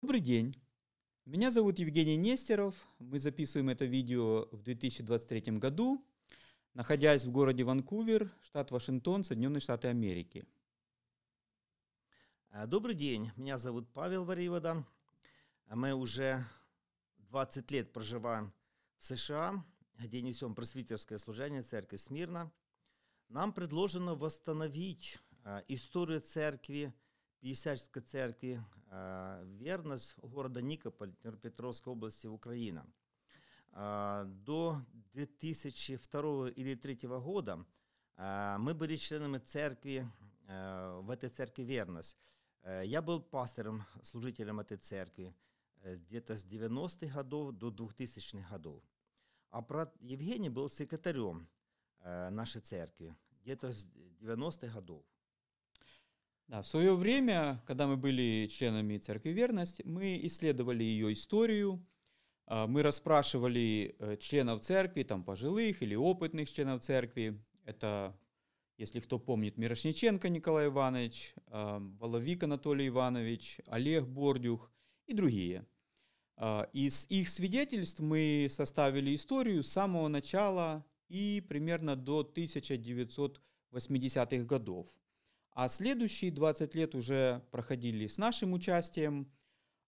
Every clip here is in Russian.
Добрый день! Меня зовут Евгений Нестеров. Мы записываем это видео в 2023 году, находясь в городе Ванкувер, штат Вашингтон, Соединенные Штаты Америки. А, добрый день, меня зовут Павел Варивода. Мы уже 20 лет проживаем в США, где несем просветительское служение Церкви Смирна. Нам предложено восстановить а, историю церкви – Пятидесятческой церкви, а, верность города Никополь, Петровской области, Украина. А, до 2002 или 2003 года а, мы были членами церкви, в этой церкви «Верность». Я был пастором, служителем этой церкви э, где-то с 90-х годов до 2000-х годов. А брат Евгений был секретарем э, нашей церкви где-то с 90-х годов. Да, в свое время, когда мы были членами Церкви Верность, мы исследовали ее историю, а, мы расспрашивали э, членов церкви, там пожилых или опытных членов церкви. Это, если кто помнит, Мирошниченко Николай Иванович, а, Воловик Анатолий Иванович, Олег Бордюх и другие. А, из их свидетельств мы составили историю с самого начала и примерно до 1980-х годов. А следующие 20 лет уже проходили с нашим участием.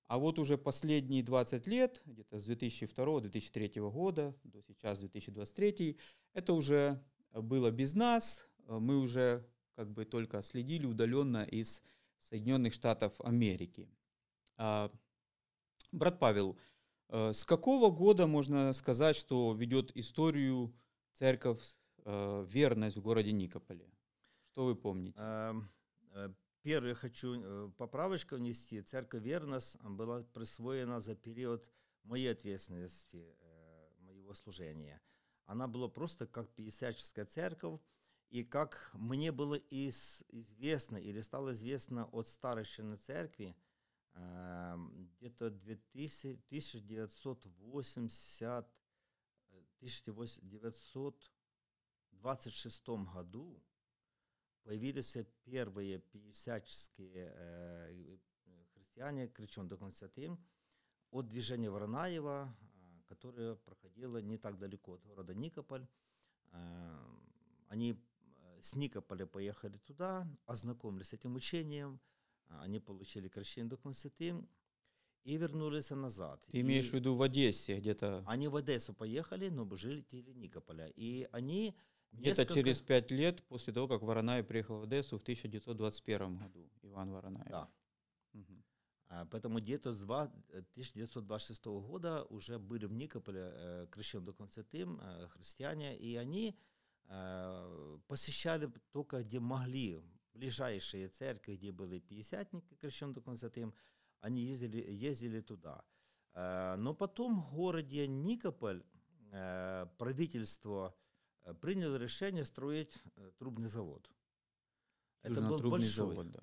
А вот уже последние 20 лет, где-то с 2002-2003 года до сейчас 2023, это уже было без нас. Мы уже как бы только следили удаленно из Соединенных Штатов Америки. А, брат Павел, э, с какого года можно сказать, что ведет историю церковь э, верность в городе Никополе? Что вы помните? Эм, э, первое хочу э, поправочку внести. Церковь Вернос была присвоена за период моей ответственности, э, моего служения. Она была просто как пятидесятческая церковь, и как мне было из, известно или стало известно от старощины церкви, эм, где-то 2000, 1980, 1926 году появились первые пятидесятческие э, христиане, крещен Духом Святым, от движения Воронаева, э, которое проходило не так далеко от города Никополь. Э, они э, с Никополя поехали туда, ознакомились с этим учением, э, они получили крещение Духом Святым и вернулись назад. Ты имеешь и в виду в Одессе где-то? Они в Одессу поехали, но жили Никополя. И они где-то через пять лет после того, как Воронаев приехал в Одессу в 1921 году, Иван Воронаев. Да. Угу. Поэтому где-то с 1926 года уже были в Никополе э, Крещендо Константин, э, христиане, и они э, посещали только где могли, ближайшие церкви, где были пятидесятники Крещендо Константин, они ездили, ездили туда. Но потом в городе Никополь правительство Э, принял решение строить э, трубный завод. Южно Это был большой, завод, да.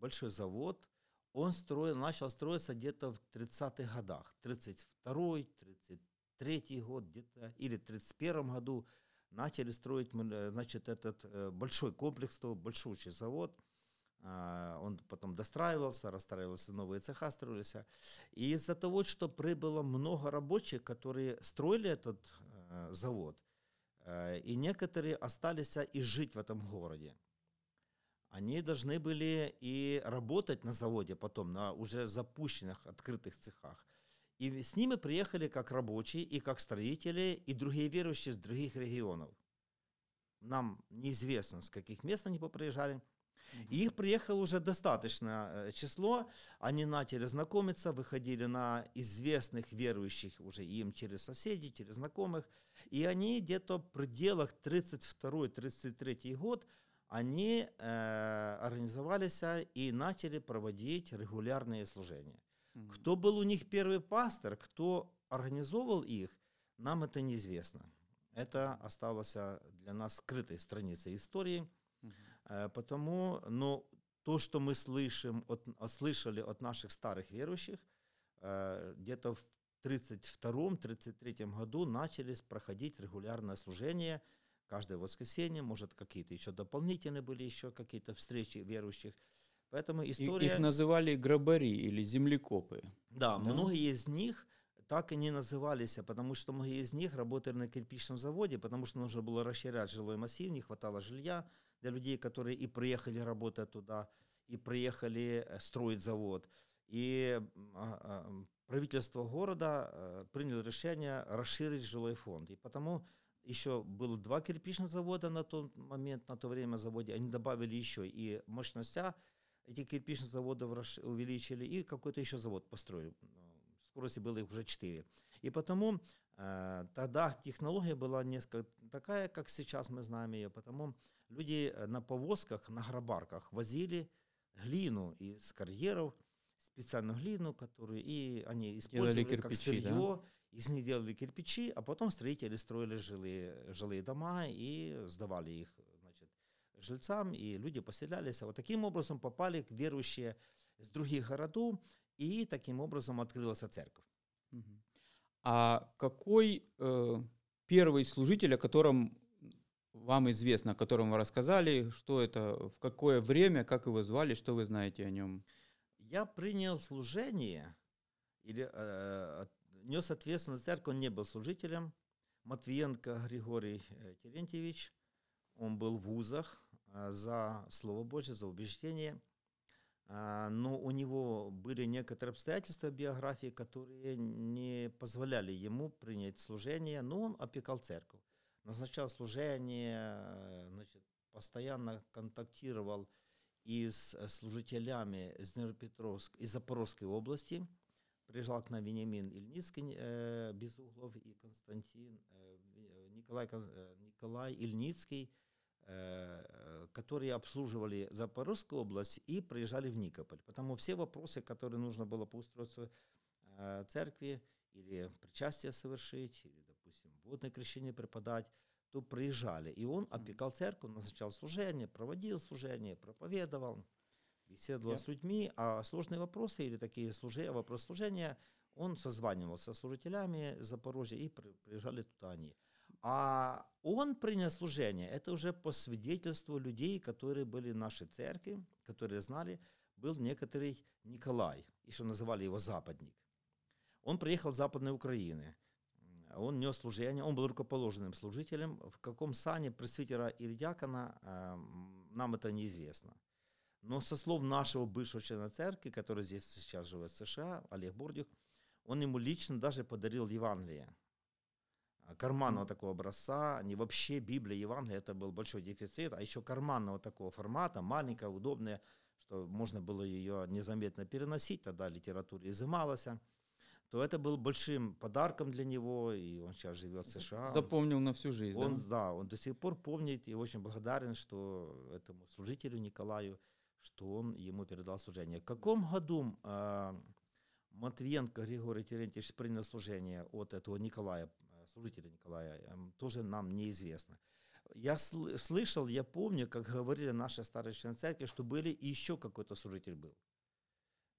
большой завод. Он строил, начал строиться где-то в 30-х годах, 32-й, 33-й год где-то, или 31-м году начали строить э, значит, этот большой комплекс, большущий завод. А, он потом достраивался, расстраивался, новые цеха строились. И из-за того, что прибыло много рабочих, которые строили этот завод, Э, и некоторые остались и жить в этом городе. Они должны были и работать на заводе потом, на уже запущенных, открытых цехах. И с ними приехали как рабочие, и как строители, и другие верующие из других регионов. Нам неизвестно, с каких мест они поприезжали – и их приехало уже достаточное э, число. Они начали знакомиться, выходили на известных верующих уже им через соседей, через знакомых. И они где-то в пределах 32-33 год они э, организовались и начали проводить регулярные служения. Mm-hmm. Кто был у них первый пастор, кто организовывал их, нам это неизвестно. Это осталось э, для нас скрытой страницей истории – Э, потому, ну, то, что мы слышим от, слышали от наших старых верующих, э, где-то в 32-33 году начались проходить регулярное служение каждое воскресенье, может, какие-то еще дополнительные были еще какие-то встречи верующих. Поэтому история... Их называли грабари или землекопы. Да, да, многие из них так и не назывались, а потому что многие из них работали на кирпичном заводе, потому что нужно было расширять жилой массив, не хватало жилья, для людей, которые и приехали работать туда, и приехали э, строить завод. И а, а, правительство города э, приняло решение расширить жилой фонд. И потому еще было два кирпичных завода на тот момент, на то время заводе, они добавили еще и мощности этих кирпичных заводов увеличили, и какой-то еще завод построили. В скорости было их уже четыре. И потому Э, тогда технология была несколько такая, как сейчас мы знаем ее, потому люди э, на повозках, на грабарках возили глину из карьеров, специальную глину, которую и они использовали кирпичи, как сырье, да? из них делали кирпичи, а потом строители строили жилые, жилые дома и сдавали их значит, жильцам, и люди поселялись. А вот таким образом попали верующие с других городов, и таким образом открылась церковь. Угу. А какой э, первый служитель, о котором вам известно, о котором вы рассказали, что это, в какое время, как его звали, что вы знаете о нем? Я принял служение или э, нес ответственность за церковь, он не был служителем. Матвиенко Григорий э, Терентьевич, он был в вузах э, за Слово Божье, за убеждение – а, но у него были некоторые обстоятельства биографии, которые не позволяли ему принять служение, но он опекал церковь. Назначал служение, значит, постоянно контактировал и с э, служителями из Днепропетровской и Запорожской области. Приезжал к нам Вениамин Ильницкий э, Безуглов и Константин, э, Николай, э, Николай Ильницкий – Э, которые обслуживали Запорожскую область и приезжали в Никополь. Потому все вопросы, которые нужно было по устройству э, церкви или причастие совершить, или, допустим, водное крещение преподать, то приезжали. И он опекал церковь, назначал служение, проводил служение, проповедовал, беседовал yeah. с людьми. А сложные вопросы или такие служения, вопрос служения, он созванивался с служителями Запорожья, и приезжали туда они. А он принял служение, это уже по свидетельству людей, которые были в нашей церкви, которые знали, был некоторый Николай, еще называли его западник. Он приехал с Западной Украины, он нес служение, он был рукоположенным служителем. В каком сане пресвитера или диакона, э, нам это неизвестно. Но со слов нашего бывшего члена церкви, который здесь сейчас живет в США, Олег Бурдюк, он ему лично даже подарил Евангелие карманного такого образца, не вообще Библия, Евангелие, это был большой дефицит, а еще карманного такого формата, маленькая, удобная, что можно было ее незаметно переносить, тогда литература изымалась, то это был большим подарком для него, и он сейчас живет в США. Запомнил на всю жизнь. Он, да? да, он до сих пор помнит и очень благодарен, что этому служителю Николаю, что он ему передал служение. В каком году э, Матвиенко Григорий Терентьевич принял служение от этого Николая? служителя Николая, эм, тоже нам неизвестно. Я сл- слышал, я помню, как говорили наши старые члены церкви, что были еще какой-то служитель был.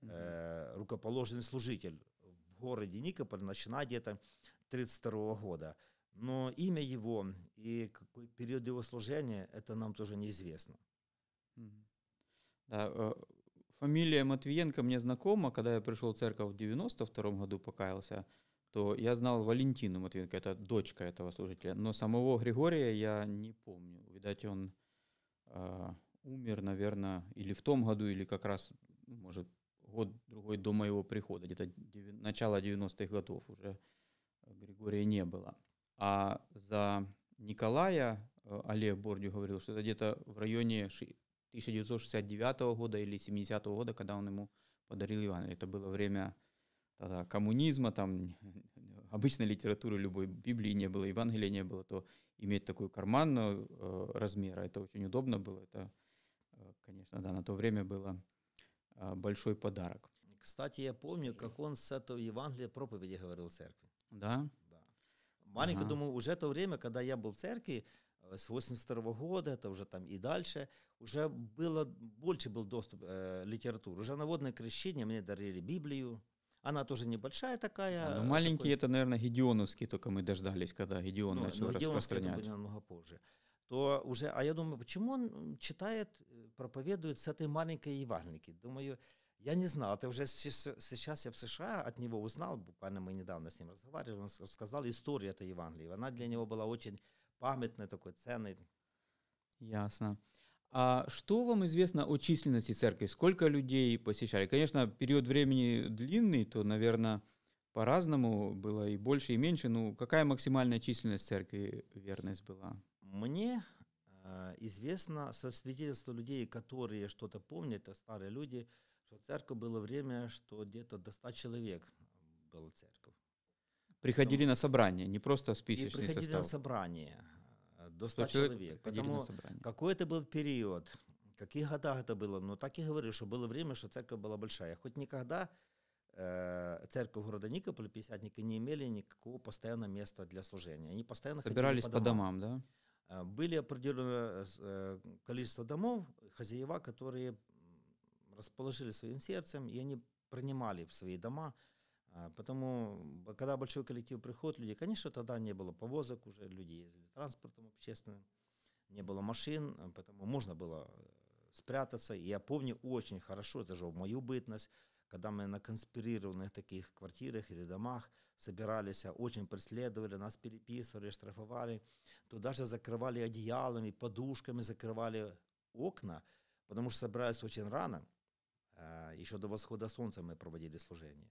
Угу. Э, рукоположенный служитель в городе Никополь, начиная где-то 32 года. Но имя его и какой период его служения, это нам тоже неизвестно. Да, э, фамилия Матвиенко мне знакома, когда я пришел в церковь в 92 году, покаялся то я знал Валентину Матвенко, это дочка этого служителя, но самого Григория я не помню. Видать, он э, умер, наверное, или в том году, или как раз, ну, может, год-другой до моего прихода, где-то начало 90-х годов уже Григория не было. А за Николая э, Олег Бордю говорил, что это где-то в районе 1969 года или 70 го года, когда он ему подарил иван, Это было время тогда коммунизма, там обычной литературы любой Библии не было, Евангелия не было, то иметь такую карманную э, размера, это очень удобно было. Это, э, конечно, да, на то время было э, большой подарок. Кстати, я помню, как он с этого Евангелия проповеди говорил в церкви. Да? Да. Маленько ага. думаю, уже то время, когда я был в церкви, э, с 82 года, это уже там и дальше, уже было, больше был доступ э, литературы. Уже на водное крещение мне дарили Библию, она тоже небольшая такая. А, ну, маленькие такой... это, наверное, гедеоновские, только мы дождались, когда Гедеон ну, начал ну, распространять. Это намного позже. То уже, а я думаю, почему он читает, э, проповедует с этой маленькой Евангелики? Думаю, я не знал, это уже сейчас я в США от него узнал, буквально мы недавно с ним разговаривали, он сказал историю этой Евангелии. Она для него была очень памятной, такой ценной. Ясно. А что вам известно о численности церкви? Сколько людей посещали? Конечно, период времени длинный, то, наверное, по-разному было и больше, и меньше. Ну, какая максимальная численность церкви верность была? Мне э, известно со свидетельства людей, которые что-то помнят, это старые люди, что церковь было время, что где-то до 100 человек было церковь. Приходили Потом, ну, на собрание, не просто списочный приходили состав. на собрание Э, до 100 человек Потому какой это был период, какие года это было, но ну, так и говорю, что было время, что церковь была большая. Хоть никогда э, церковь города Никополя, пятидесятники, не имели никакого постоянного места для служения. Они постоянно Собирались по домам, по домам да? Э, были определенное э, количество домов, хозяева, которые расположили своим сердцем, и они принимали в свои дома – а, потому, когда большой коллектив приходит, люди, конечно, тогда не было повозок уже, люди ездили транспортом общественным, не было машин, а, поэтому можно было э, спрятаться. И я помню очень хорошо, даже в мою бытность, когда мы на конспирированных таких квартирах или домах собирались, а очень преследовали, нас переписывали, штрафовали, то даже закрывали одеялами, подушками закрывали окна, потому что собирались очень рано, еще до восхода солнца мы проводили служение.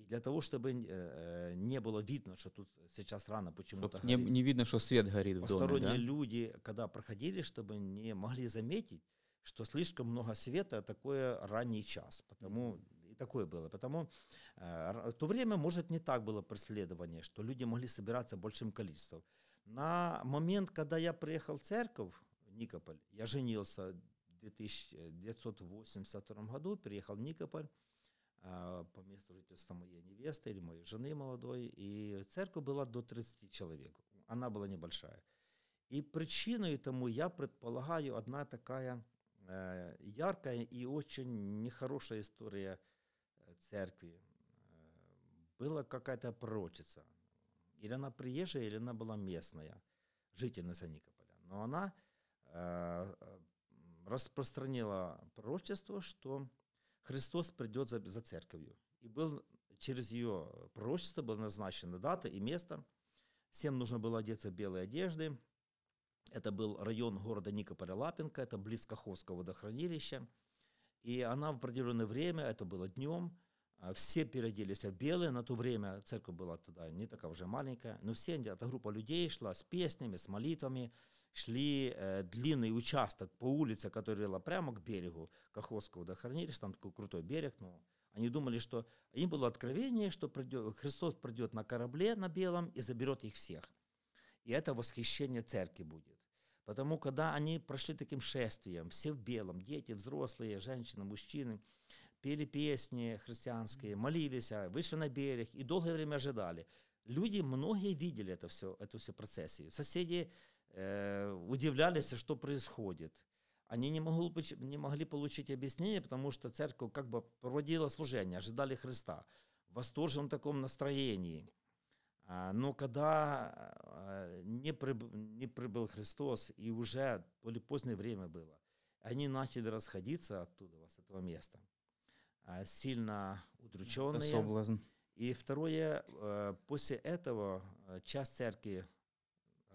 И для того, чтобы э, э, не было видно, что тут сейчас рано почему-то не, не видно, что свет горит в доме, да? люди, когда проходили, чтобы не могли заметить, что слишком много света, такое ранний час. Потому и такое было. Потому в э, то время, может, не так было преследование, что люди могли собираться большим количеством. На момент, когда я приехал в церковь, в Никополь, я женился в 1982 году, приехал в Никополь, а, по месту жительства моей невесты или моей жены молодой. И церковь была до 30 человек. Она была небольшая. И причиной тому, я предполагаю, одна такая э, яркая и очень нехорошая история э, церкви. Э, была какая-то пророчица. Или она приезжая, или она была местная, жительница Никополя. Но она распространила пророчество, что Христос придет за, за церковью. И был, через ее пророчество была назначена дата и место. Всем нужно было одеться в белые одежды. Это был район города никополя Лапинка, это близ Каховского водохранилища. И она в определенное время, это было днем, а, все переоделись в белые, на то время церковь была тогда не такая уже маленькая, но все, эта группа людей шла с песнями, с молитвами, шли э, длинный участок по улице, которая вела прямо к берегу Каховского водохранилища, там такой крутой берег, но ну, они думали, что им было откровение, что придет, Христос придет на корабле на белом и заберет их всех. И это восхищение церкви будет. Потому когда они прошли таким шествием, все в белом, дети, взрослые, женщины, мужчины, пели песни христианские, молились, а, вышли на берег и долгое время ожидали. Люди, многие видели это все, эту всю процессию. Соседи Э, удивлялись, а что происходит. Они не, могли, не могли получить объяснение, потому что церковь как бы проводила служение, ожидали Христа в восторженном таком настроении. А, но когда э, не прибыл, не прибыл Христос, и уже более позднее время было, они начали расходиться оттуда, с этого места, а, сильно удрученные. Это соблазн. И второе, э, после этого часть церкви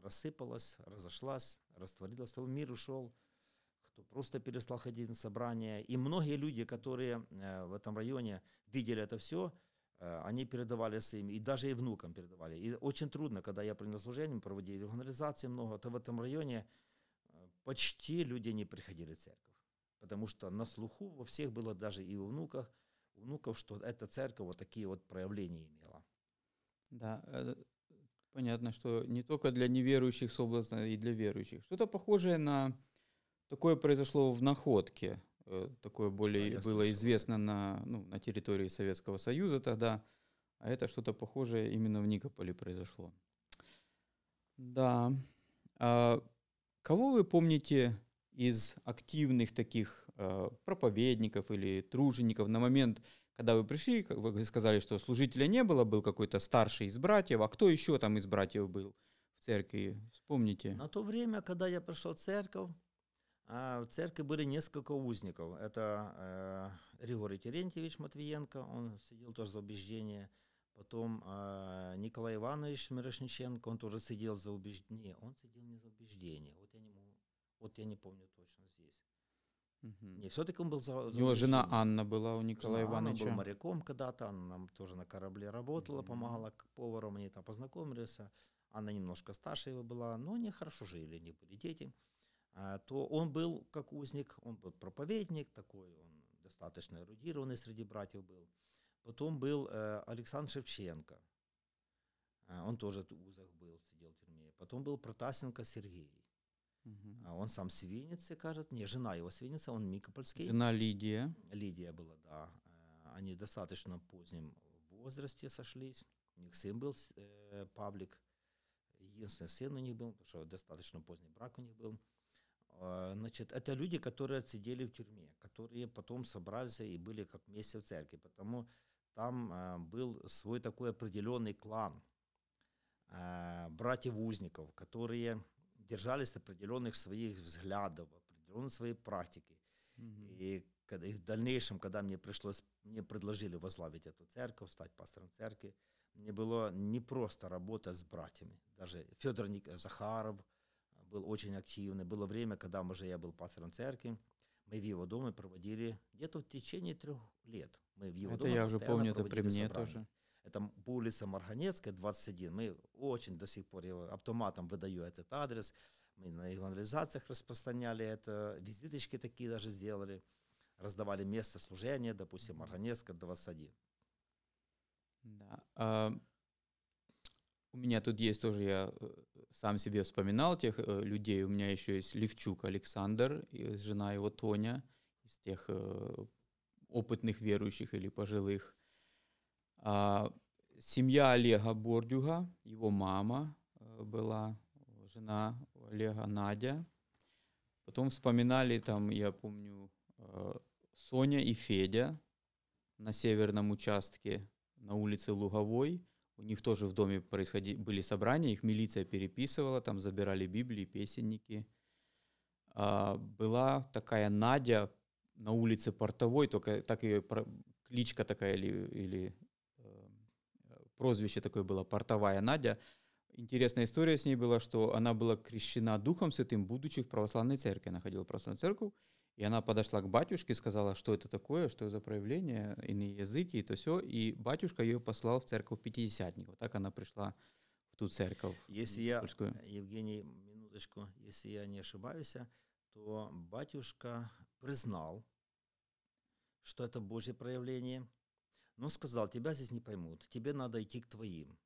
рассыпалась, разошлась, растворилась. Целый мир ушел, кто просто перестал ходить на собрания. И многие люди, которые э, в этом районе видели это все, э, они передавали своим, и даже и внукам передавали. И очень трудно, когда я принял служение, проводил проводили евангелизации много, то в этом районе э, почти люди не приходили в церковь. Потому что на слуху во всех было даже и у внуков, у внуков, что эта церковь вот такие вот проявления имела. Да, Понятно, что не только для неверующих соблазна, и для верующих. Что-то похожее на такое произошло в находке. Э, такое более да, было слышал. известно на, ну, на территории Советского Союза тогда. А это что-то похожее именно в Никополе произошло. Да. А кого вы помните из активных таких э, проповедников или тружеников на момент когда вы пришли, вы сказали, что служителя не было, был какой-то старший из братьев, а кто еще там из братьев был в церкви, вспомните. На то время, когда я пришел в церковь, а, в церкви были несколько узников. Это э, Григорий Терентьевич Матвиенко, он сидел тоже за убеждение. Потом э, Николай Иванович Мирошниченко, он тоже сидел за убеждение. Он сидел не за убеждение, вот я не, вот я не помню точно здесь. Угу. И все-таки он был за, за У него жена Анна была у Николая жена Ивановича. Анна был моряком когда-то, Анна нам тоже на корабле работала, угу. помогала поваром, они там познакомились. Анна немножко старше его была, но они хорошо жили, не были дети. А, то он был как узник, он был проповедник такой, он достаточно эрудированный среди братьев был. Потом был э, Александр Шевченко, а, он тоже в узах был, сидел в тюрьме. Потом был Протасенко Сергей. Угу. Он сам с Винницы, кажется. Не, жена его с он Микопольский. Жена Лидия. Лидия была, да. Э, они достаточно позднем возрасте сошлись. У них сын был, э, Павлик. Единственный сын у них был, потому что достаточно поздний брак у них был. Э, значит, это люди, которые отсидели в тюрьме, которые потом собрались и были как вместе в церкви, потому там э, был свой такой определенный клан э, братьев-узников, которые держались определенных своих взглядов, определенных своей практики. Mm-hmm. И, когда, и в дальнейшем, когда мне пришлось, мне предложили возглавить эту церковь, стать пастором церкви, мне было не просто работа с братьями. Даже Федор Ник... Захаров был очень активный. Было время, когда уже я был пастором церкви, мы в его доме проводили где-то в течение трех лет. Мы в его это доме я уже помню, это при мне собрания. тоже. Это по Марганецкая, 21. Мы очень до сих пор, я автоматом выдаю этот адрес. Мы на евангелизациях распространяли это. Визиточки такие даже сделали. Раздавали место служения, допустим, Марганецкая, 21. Да. А, у меня тут есть тоже, я э, сам себе вспоминал тех э, людей. У меня еще есть Левчук Александр, и жена его Тоня, из тех э, опытных верующих или пожилых а, Семья Олега Бордюга, его мама была, жена Олега Надя. Потом вспоминали там, я помню, Соня и Федя на северном участке на улице Луговой. У них тоже в доме происходили были собрания, их милиция переписывала, там забирали Библии, песенники. А, была такая Надя на улице Портовой, только так ее кличка такая или, или прозвище такое было, портовая Надя. Интересная история с ней была, что она была крещена Духом Святым, будучи в православной церкви. Она ходила в православную церковь, и она подошла к батюшке и сказала, что это такое, что за проявление, иные языки и то все. И батюшка ее послал в церковь пятидесятников. Так она пришла в ту церковь. Если я, Евгений, минуточку, если я не ошибаюсь, то батюшка признал, что это Божье проявление – но сказал, тебя здесь не поймут, тебе надо идти к твоим.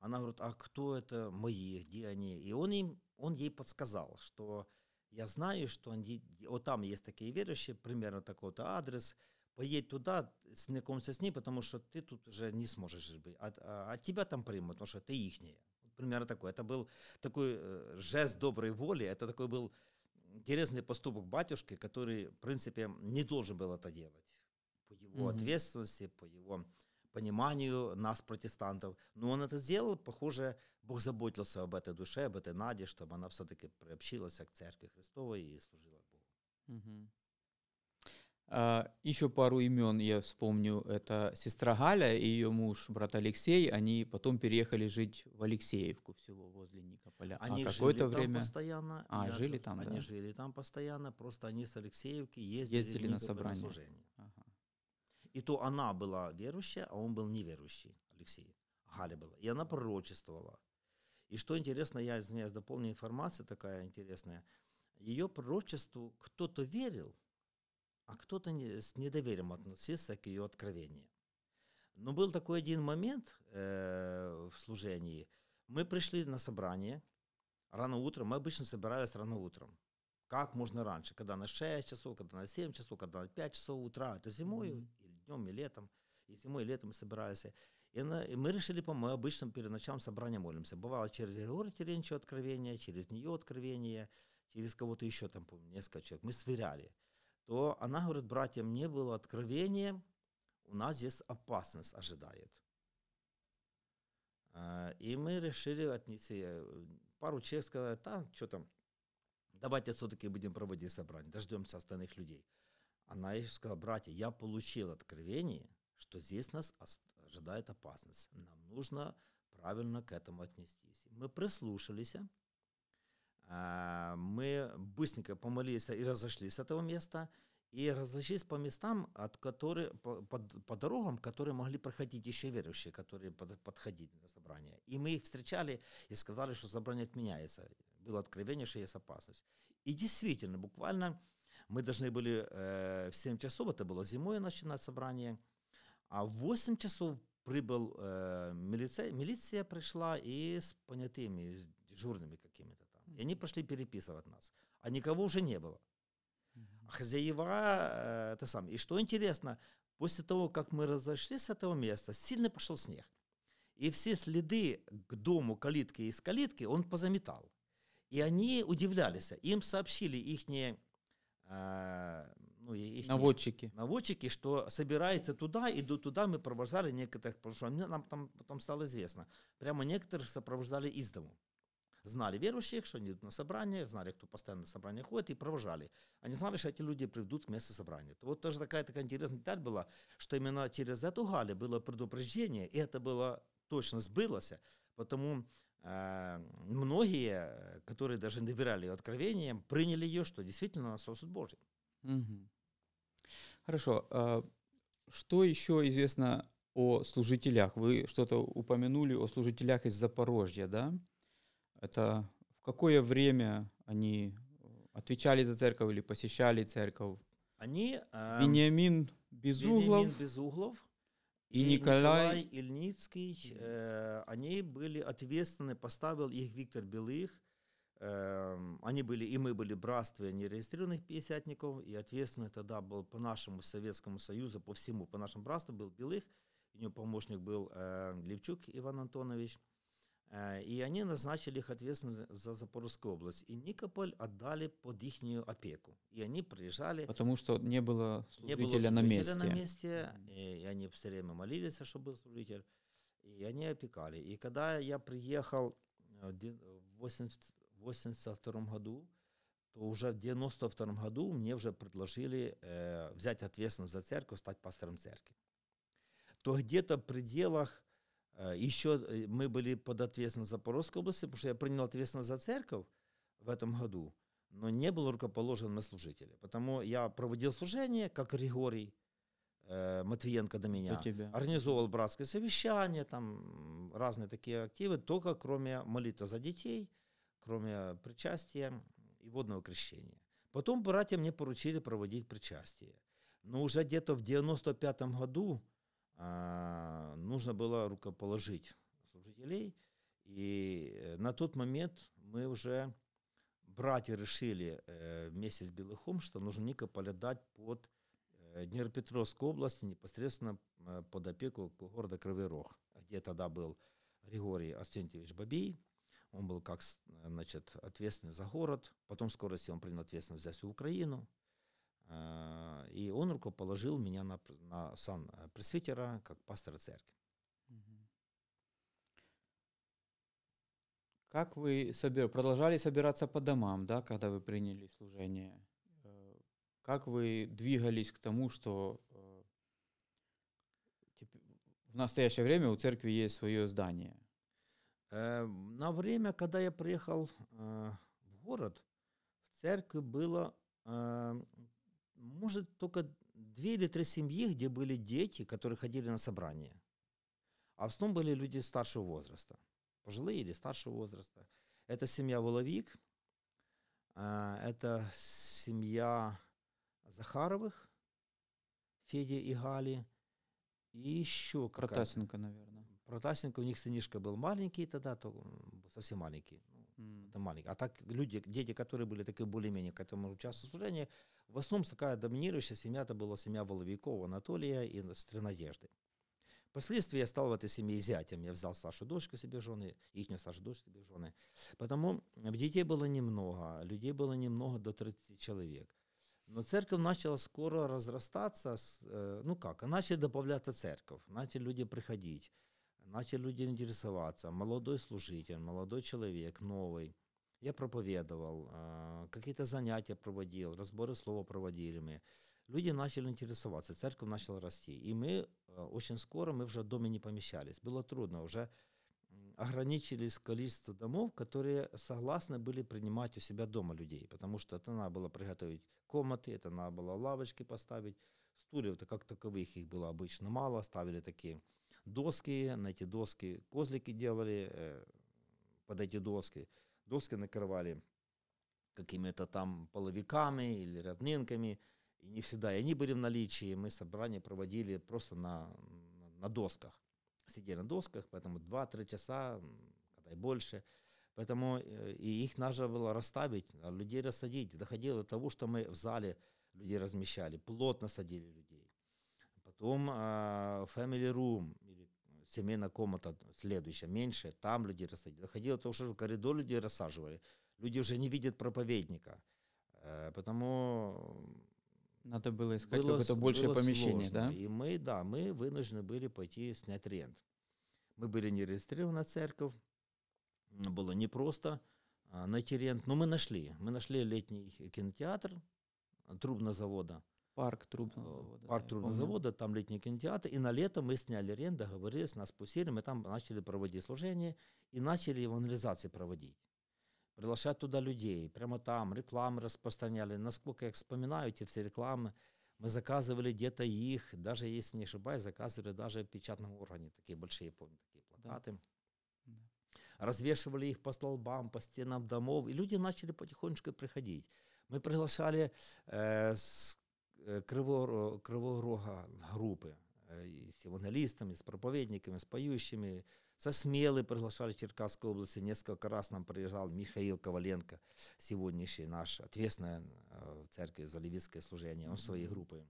Она говорит, а кто это мои, где они? И он, им, он ей подсказал, что я знаю, что они, вот там есть такие верующие, примерно такой-то адрес, поедь туда, знакомься с ней, потому что ты тут уже не сможешь быть, а, а, а тебя там примут, потому что ты ихняя. Примерно такой. Это был такой э, жест доброй воли, это такой был интересный поступок батюшки, который, в принципе, не должен был это делать по его mm-hmm. ответственности, по его пониманию нас, протестантов. Но он это сделал, похоже, Бог заботился об этой душе, об этой Наде, чтобы она все-таки приобщилась к Церкви Христовой и служила Богу. Угу. А, еще пару имен я вспомню. Это сестра Галя и ее муж, брат Алексей. Они потом переехали жить в Алексеевку, в село возле Никополя. А они а какое-то жили время... там постоянно. А, да, жили там, Они да. жили там постоянно, просто они с Алексеевки ездили, ездили на собрание. На служение. И то она была верующая, а он был неверующий, Алексей. Галя была. И она пророчествовала. И что интересно, я, извиняюсь, дополню информация такая интересная. Ее пророчеству кто-то верил, а кто-то не, с недоверием относился к ее откровениям. Но был такой один момент э, в служении. Мы пришли на собрание рано утром. Мы обычно собирались рано утром. Как можно раньше, когда на 6 часов, когда на 7 часов, когда на 5 часов утра. Это зимой mm-hmm днем и летом, и зимой, и летом собирались. И, на, и мы решили, по мы обычным перед началом собрания молимся. Бывало через Григория Теренчева откровение, через нее откровение, через кого-то еще, там, помню, несколько человек. Мы сверяли. То она говорит, братья, мне было откровение, у нас здесь опасность ожидает. А, и мы решили отнести, э, пару человек сказали, там, что там, давайте все-таки будем проводить собрание, дождемся остальных людей. Она еще сказала, братья, я получил откровение, что здесь нас ожидает опасность. Нам нужно правильно к этому отнестись. Мы прислушались, э, мы быстренько помолились и разошлись с этого места, и разошлись по местам, от которые, по, по, по дорогам, которые могли проходить еще верующие, которые под, подходили на собрание. И мы их встречали и сказали, что собрание отменяется. Было откровение, что есть опасность. И действительно, буквально мы должны были э, в 7 часов, это было зимой, начинать собрание. А в 8 часов прибыл э, милиция, милиция пришла и с понятыми, с дежурными какими-то там. И они пришли переписывать нас. А никого уже не было. А хозяева, э, это сам. И что интересно, после того, как мы разошлись с этого места, сильно пошел снег. И все следы к дому калитки из калитки он позаметал. И они удивлялись. Им сообщили ихние а, ну, их наводчики. наводчики, что собираются туда, идут туда, мы провожали некоторых, потому что нам там потом стало известно, прямо некоторых сопровождали из дому. Знали верующих, что они идут на собрание, знали, кто постоянно на собрание ходит, и провожали. Они знали, что эти люди придут к месту собрания. Вот тоже такая такая интересная деталь была, что именно через эту Галю было предупреждение, и это было точно сбылось, потому а, многие, которые даже доверяли ее откровениям, приняли ее, что действительно она сосуд Божий. Угу. Хорошо. А что еще известно о служителях? Вы что-то упомянули о служителях из Запорожья, да? Это в какое время они э, отвечали за церковь или посещали церковь? Они... Э, Вениамин Безуглов. Вениамин Безуглов. И, э, и Николай, Ильницкий, э, они были ответственны, поставил их Виктор Белых, э, они были, и мы были братство нерегистрированных пятидесятников, и ответственный тогда был по нашему Советскому Союзу, по всему, по нашему братству был Белых, у него помощник был э, Левчук Иван Антонович, Э, и они назначили их ответственным за Запорожскую область. И Никополь отдали под их опеку. И они приезжали. Потому что не было служителя, не было служителя на месте. На месте и они все время молились, а чтобы был служитель. И они опекали. И когда я приехал э, в 1982 году, то уже в 92 году мне уже предложили э, взять ответственность за церковь, стать пастором церкви. То где-то в пределах Э, Еще э, мы были под ответственностью Запорожской области, потому что я принял ответственность за церковь в этом году, но не был рукоположен на служителя. Потому я проводил служение, как Григорий э, Матвиенко до меня. До тебя. Организовал братское совещание, там разные такие активы, только кроме молитвы за детей, кроме причастия и водного крещения. Потом братья мне поручили проводить причастие. Но уже где-то в 95 году а, нужно было рукоположить служителей. И э, на тот момент мы уже братья решили э, вместе с Белыхом, что нужно Никополя дать под э, Днепропетровской области непосредственно под опеку города Кривый Рог, где тогда был Григорий Астентьевич Бабий. Он был как значит, ответственный за город. Потом в скорости он принял ответственность за всю Украину. Э, и он рукоположил меня на, на сан э, пресвитера, как пастора церкви. Как вы собир... продолжали собираться по домам, да, когда вы приняли служение? Э, как вы двигались к тому, что в настоящее время у церкви есть свое здание? На время, когда я приехал в город, в церкви было может, только две или три семьи, где были дети, которые ходили на собрания. А в основном были люди старшего возраста. Пожилые или старшего возраста. Это семья Воловик, а, это семья Захаровых, Федя и Гали, и еще Протасенко, наверное. Протасенко, у них сынишка был маленький тогда, то совсем маленький, Mm. Это маленько. А так люди, дети, которые были такие более-менее к этому участвовали в служении, в основном такая доминирующая семья, это была семья Воловикова Анатолия и сестры Надежды. Впоследствии я стал в этой семье зятем. Я взял Сашу дочку себе жены, ихнюю Сашу дочку себе жены. Потому детей было немного, людей было немного, до 30 человек. Но церковь начала скоро разрастаться, э, ну как, начали добавляться церковь, начали люди приходить начали люди интересоваться. Молодой служитель, молодой человек, новый. Я проповедовал, э, какие-то занятия проводил, разборы слова проводили мы. Люди начали интересоваться, церковь начала расти. И мы э, очень скоро, мы уже в доме не помещались. Было трудно, уже ограничились количество домов, которые согласны были принимать у себя дома людей, потому что это надо было приготовить комнаты, это надо было лавочки поставить, стульев-то как таковых их было обычно мало, ставили такие доски, на эти доски козлики делали, э, под эти доски. Доски накрывали какими-то там половиками или роднинками, и не всегда. И они были в наличии, мы собрания проводили просто на, на досках. Сидели на досках, поэтому 2-3 часа, когда и больше. Поэтому э, и их нужно было расставить, людей рассадить. Доходило до того, что мы в зале людей размещали, плотно садили людей. Потом э, Family Room, семейная комната следующая, меньше, там люди рассадили. Доходило до того, что в коридор люди рассаживали. Люди уже не видят проповедника. Э, потому надо было искать было, какое-то большее было помещение, сложно. да? И мы, да, мы вынуждены были пойти снять рент. Мы были не регистрированы церковь, было непросто а, найти рент, но мы нашли. Мы нашли летний кинотеатр трубного завода, парк трубного э, завода. Парк трубного завода, там летний кинотеатр. И на лето мы сняли рент, договорились, нас пустили, мы там начали проводить служение и начали евангелизации проводить. Приглашать туда людей, прямо там рекламы распространяли. Насколько я вспоминаю, эти все рекламы, мы заказывали где-то их, даже если не ошибаюсь, заказывали даже в печатном органе, такие большие, помню, такие плакаты. Да. Развешивали их по столбам, по стенам домов, и люди начали потихонечку приходить. Мы приглашали э, с криворога группы с евангелистами, с проповедниками, с поющими. Со Смелы приглашали в Черкасской области. Несколько раз нам приезжал Михаил Коваленко, сегодняшний наш ответственный в церкви за левитское служение. Он своей группой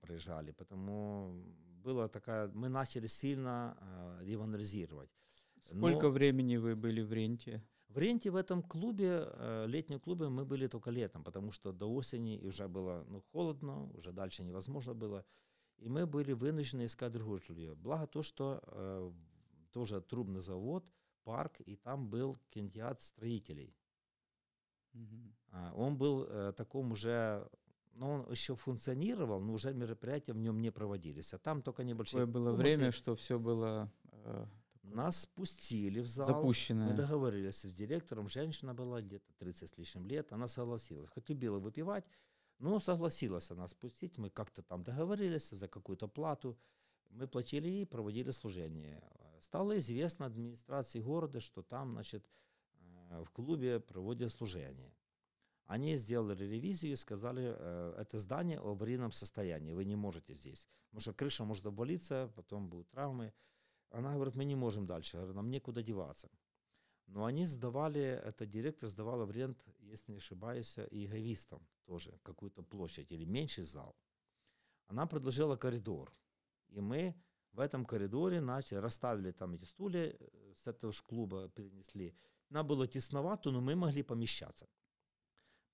приезжали. Потому была такая... Мы начали сильно э, реванризировать. Сколько Но... времени вы были в Ренте? В Ренте в этом клубе, э, летнем клубе, мы были только летом, потому что до осени уже было ну, холодно, уже дальше невозможно было. И мы были вынуждены искать другое жилье. Благо то, что э, тоже трубный завод, парк, и там был кандидат строителей. Mm-hmm. он был э, таком уже но ну, он еще функционировал, но уже мероприятия в нем не проводились. А там только небольшие... Такое было комнаты. время, что все было э, нас пустили в зал. Запущенная. Мы договорились с директором. Женщина была где-то 30 с лишним лет. Она согласилась. Хоть любила выпивать, но согласилась она спустить. Мы как-то там договорились за какую-то плату. Мы платили и проводили служение. Стало известно администрации города, что там, значит, э, в клубе проводят служение. Они сделали ревизию и сказали, э, это здание в аварийном состоянии, вы не можете здесь. Потому что крыша может обвалиться, потом будут травмы. Она говорит, мы не можем дальше, говорит, нам некуда деваться. Но они сдавали, это директор сдавала в рент, если не ошибаюсь, и гаевистам тоже какую-то площадь или меньший зал. Она предложила коридор. И мы в этом коридоре начали, расставили там эти стулья, э, с этого же клуба перенесли. Нам было тесновато, но мы могли помещаться.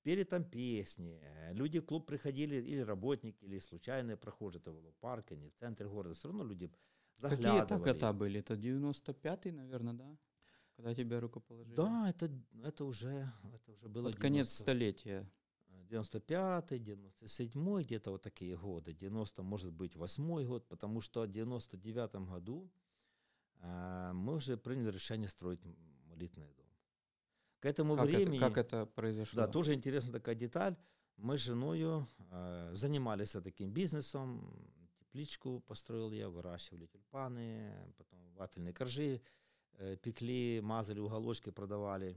Пели там песни, люди в клуб приходили, или работники, или случайные прохожие, это было в парке, не в центре города, все равно люди заглядывали. Какие это года были? Это 95-й, наверное, да? Когда тебя рукоположили? Да, это, это, уже, это уже было... Под 90... конец столетия. 95-й, э, 97-й, где-то вот такие годы. 90, может быть, 8 год, потому что в 99-м году э, мы уже приняли решение строить молитвенный дом. К этому как времени... Это, как это произошло? Да, тоже интересная такая деталь. Мы с женой э, занимались таким бизнесом, Тепличку построил я, выращивали тюльпаны, потом вафельные коржи э, пекли, мазали уголочки, продавали.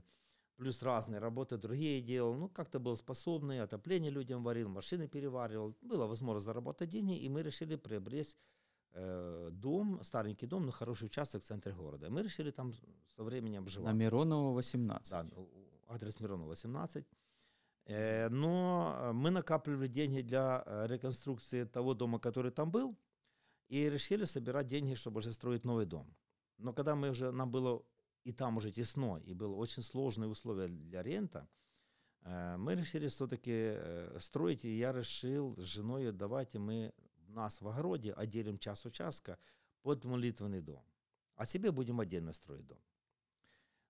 Плюс разные работы другие делал. Ну, как-то был способный, отопление людям варил, машины переваривал. Было возможность заработать деньги, и мы решили приобрести э, дом, старенький дом, но хороший участок в центре города. Мы решили там со временем обживаться. На Миронова 18. Да, ну, адрес Миронова 18. Э, но мы накапливали деньги для э, реконструкции того дома, который там был, и решили собирать деньги, чтобы уже строить новый дом. Но когда мы уже, нам было и там уже тесно, и было очень сложные условия для рента, э, мы решили все-таки строить, и я решил с женой, давайте мы нас в огороде отделим а час участка под молитвенный дом. А себе будем отдельно строить дом.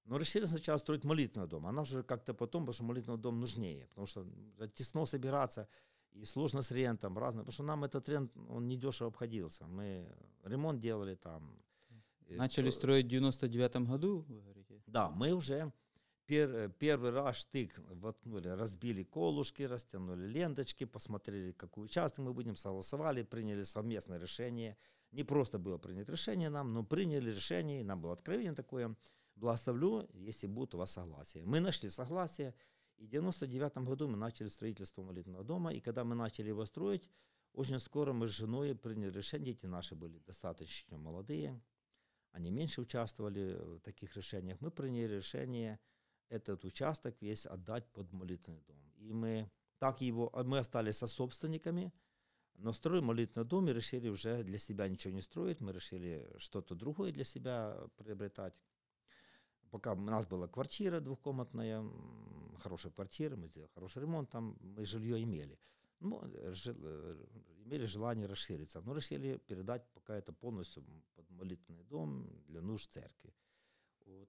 Но решили сначала строить молитвенный дом. Она уже как-то потом, потому что молитвенный дом нужнее, потому что тесно собираться и сложно с рентом разное, потому что нам этот рент, он недешево обходился. Мы ремонт делали там. Начали то... строить в 99-м году, вы говорите? Да, мы уже пер, первый раз штык воткнули, разбили колушки, растянули ленточки, посмотрели, какой участок мы будем, согласовали, приняли совместное решение. Не просто было принято решение нам, но приняли решение, и нам было откровение такое – благословлю, если будет у вас согласие. Мы нашли согласие, и в 99 году мы начали строительство молитвенного дома, и когда мы начали его строить, очень скоро мы с женой приняли решение, дети наши были достаточно молодые, они меньше участвовали в таких решениях. Мы приняли решение этот участок весь отдать под молитвенный дом. И мы так его, а мы остались со собственниками, но строим молитвенный дом и решили уже для себя ничего не строить, мы решили что-то другое для себя приобретать пока у нас была квартира двухкомнатная, хорошая квартира, мы сделали хороший ремонт, там мы жилье имели. Ну, э, жил, э, имели желание расшириться, но решили передать пока это полностью под молитвенный дом для нужд церкви.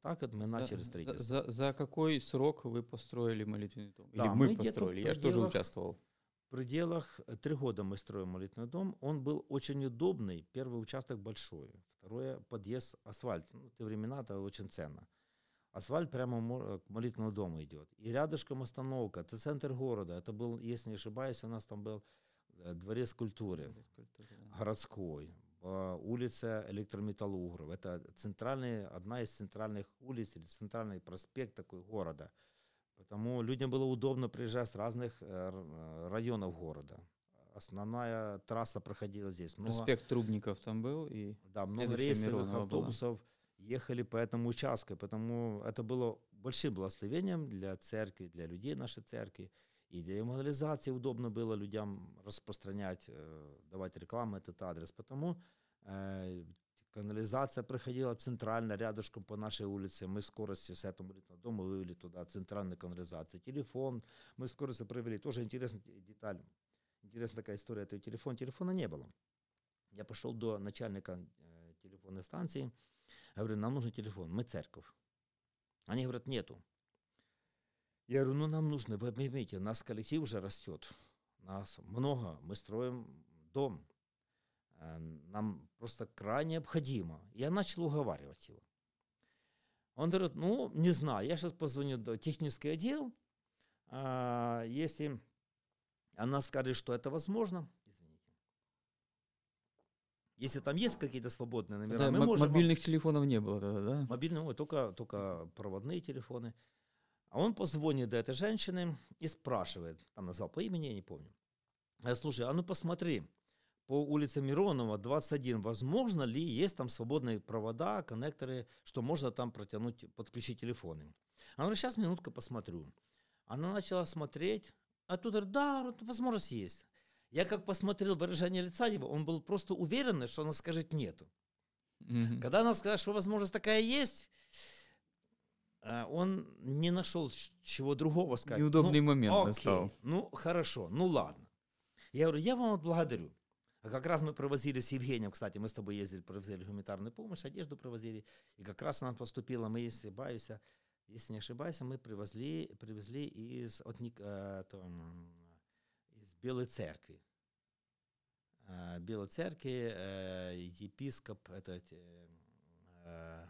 так вот мы за, начали строительство. За, за какой срок вы построили молитвенный дом? Да, мы, мы построили? Я же тоже участвовал. В пределах э, три года мы строим молитвенный дом. Он был очень удобный. Первый участок большой. Второе, подъезд асфальт. Ну, те времена это очень ценно. Асфальт прямо э, к молитвенному дому идет. И рядышком остановка, это центр города. Это был, если не ошибаюсь, у нас там был э, дворец культуры, дворец культуры да. городской, улица Электрометаллургов. Это центральная, одна из центральных улиц или центральный проспект такой города. Потому людям было удобно приезжать с разных э, районов города основная трасса проходила здесь. Много, Проспект Трубников там был и да, много рейсовых автобусов. Была ехали по этому участку. Потому это было большим благословением для церкви, для людей нашей церкви. И для евангелизации удобно было людям распространять, э, давать рекламу этот адрес. Потому э, канализация проходила центрально, рядышком по нашей улице. Мы скорости с этого молитвного дома вывели туда, центральную канализацию, Телефон мы скорости провели. Тоже интересная деталь. Интересная такая история. Это телефон. Телефона не было. Я пошел до начальника э, телефонной станции. Я говорю, нам нужен телефон, мы церковь. Они говорят, нету. Я говорю, ну нам нужно, вы понимаете, у нас коллектив уже растет, нас много, мы строим дом, э, нам просто крайне необходимо. Я начал уговаривать его. Он говорит, ну, не знаю, я сейчас позвоню до технический отдел, а, если она скажет, что это возможно, если там есть какие-то свободные номера, да, мы можем... Мобильных телефонов не было тогда, да? Мобильных, ой, только, только проводные телефоны. А он позвонит до этой женщины и спрашивает, там назвал по имени, я не помню. Э, Слушай, а ну посмотри, по улице Миронова 21, возможно ли есть там свободные провода, коннекторы, что можно там протянуть, подключить телефоны? Она говорит, сейчас минутка посмотрю. Она начала смотреть, а тут, да, возможность есть. Я как посмотрел выражение лица его, он был просто уверен, что она скажет «нету». Mm-hmm. Когда она сказала, что возможность такая есть, э, он не нашел чего другого сказать. Неудобный ну, момент окей, настал. Ну, хорошо, ну ладно. Я говорю, я вам благодарю. А как раз мы провозили с Евгением, кстати, мы с тобой ездили, провозили гуманитарную помощь, одежду провозили, и как раз нам поступила, мы, если ошибаюсь, если не ошибаюсь, мы привезли, привезли из от, э, то, Белой Церкви. А, Белой Церкви э, епископ этот э, э,